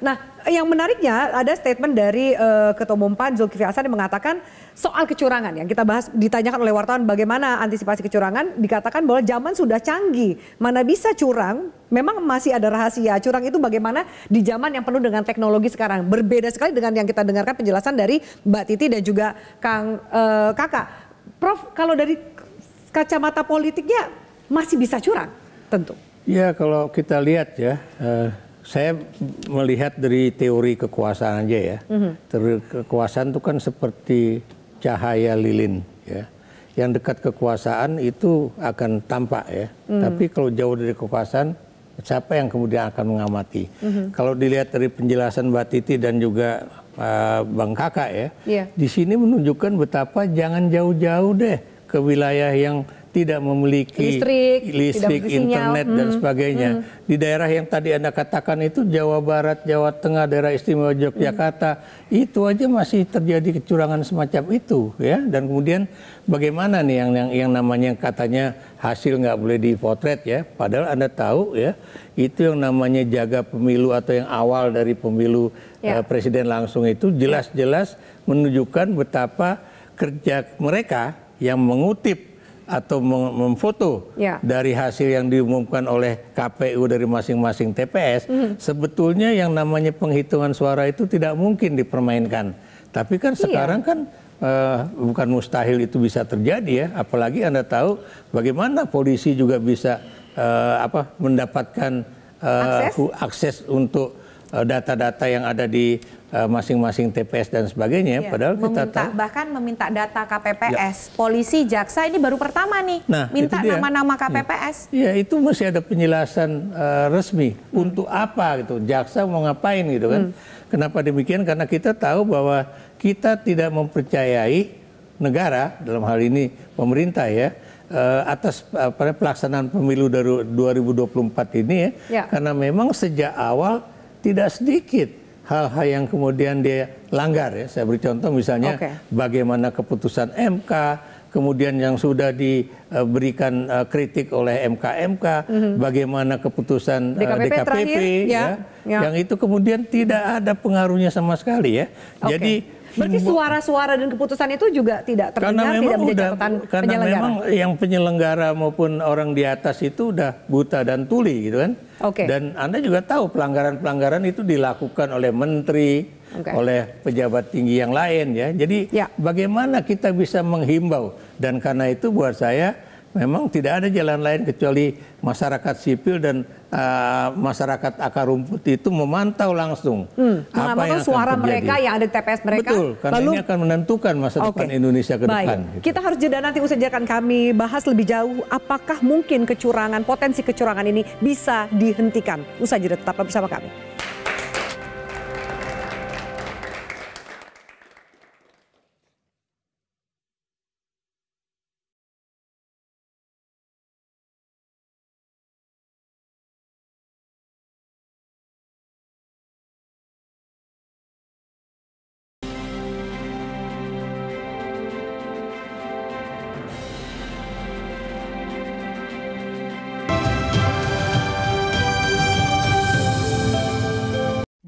Nah, yang menariknya ada statement dari uh, Ketua Umum PAN Zulkifli Hasan yang mengatakan soal kecurangan yang kita bahas ditanyakan oleh wartawan bagaimana antisipasi kecurangan dikatakan bahwa zaman sudah canggih mana bisa curang memang masih ada rahasia curang itu bagaimana di zaman yang penuh dengan teknologi sekarang berbeda sekali dengan yang kita dengarkan penjelasan dari Mbak Titi dan juga Kang uh, Kakak Prof kalau dari kacamata politiknya masih bisa curang tentu ya kalau kita lihat ya uh saya melihat dari teori kekuasaan aja ya. Mm-hmm. Teori kekuasaan itu kan seperti cahaya lilin ya. Yang dekat kekuasaan itu akan tampak ya. Mm-hmm. Tapi kalau jauh dari kekuasaan siapa yang kemudian akan mengamati? Mm-hmm. Kalau dilihat dari penjelasan Mbak Titi dan juga uh, Bang Kakak ya. Yeah. Di sini menunjukkan betapa jangan jauh-jauh deh ke wilayah yang tidak memiliki listrik, listrik tidak internet hmm. dan sebagainya. Hmm. Di daerah yang tadi Anda katakan itu Jawa Barat, Jawa Tengah, daerah istimewa Yogyakarta, hmm. itu aja masih terjadi kecurangan semacam itu ya. Dan kemudian bagaimana nih yang yang, yang namanya katanya hasil nggak boleh dipotret ya, padahal Anda tahu ya, itu yang namanya jaga pemilu atau yang awal dari pemilu ya. uh, presiden langsung itu jelas-jelas ya. menunjukkan betapa kerja mereka yang mengutip atau memfoto ya. dari hasil yang diumumkan oleh KPU dari masing-masing TPS, hmm. sebetulnya yang namanya penghitungan suara itu tidak mungkin dipermainkan. Tapi kan iya. sekarang kan uh, bukan mustahil itu bisa terjadi ya. Apalagi anda tahu bagaimana polisi juga bisa uh, apa mendapatkan uh, akses? akses untuk data-data yang ada di Eh, masing-masing TPS dan sebagainya. Iya. Padahal kita meminta, tahu bahkan meminta data KPPS, ya. polisi, jaksa ini baru pertama nih nah, minta nama-nama KPPS. Iya, ya itu masih ada penjelasan uh, resmi hmm. untuk apa gitu, jaksa mau ngapain gitu kan? Hmm. Kenapa demikian? Karena kita tahu bahwa kita tidak mempercayai negara dalam hal ini pemerintah ya eh, atas pelaksanaan pemilu dari 2024 ini ya, ya karena memang sejak awal tidak sedikit hal-hal yang kemudian dia langgar ya. Saya beri contoh misalnya okay. bagaimana keputusan MK, kemudian yang sudah diberikan uh, kritik oleh mk mm mhm. -hmm. bagaimana keputusan uh, e, DKPP, DKPP terakhir, ya. ya, ya, yang itu kemudian tidak ada pengaruhnya sama sekali ya. Okay. Jadi Berarti suara-suara dan keputusan itu juga tidak terdengar, tidak menjadi catatan karena memang yang penyelenggara maupun orang di atas itu udah buta dan tuli gitu kan. Okay. Dan Anda juga tahu pelanggaran-pelanggaran itu dilakukan oleh menteri, okay. oleh pejabat tinggi yang lain ya. Jadi ya. bagaimana kita bisa menghimbau dan karena itu buat saya memang tidak ada jalan lain kecuali masyarakat sipil dan uh, masyarakat akar rumput itu memantau langsung hmm, apa yang suara terjadi. mereka yang ada di TPS mereka. Betul, karena Lalu, ini akan menentukan masa okay. depan Indonesia ke Baik. depan. Gitu. Kita harus jeda nanti usai jadikan kami bahas lebih jauh apakah mungkin kecurangan, potensi kecurangan ini bisa dihentikan. Usai jeda tetaplah bersama kami.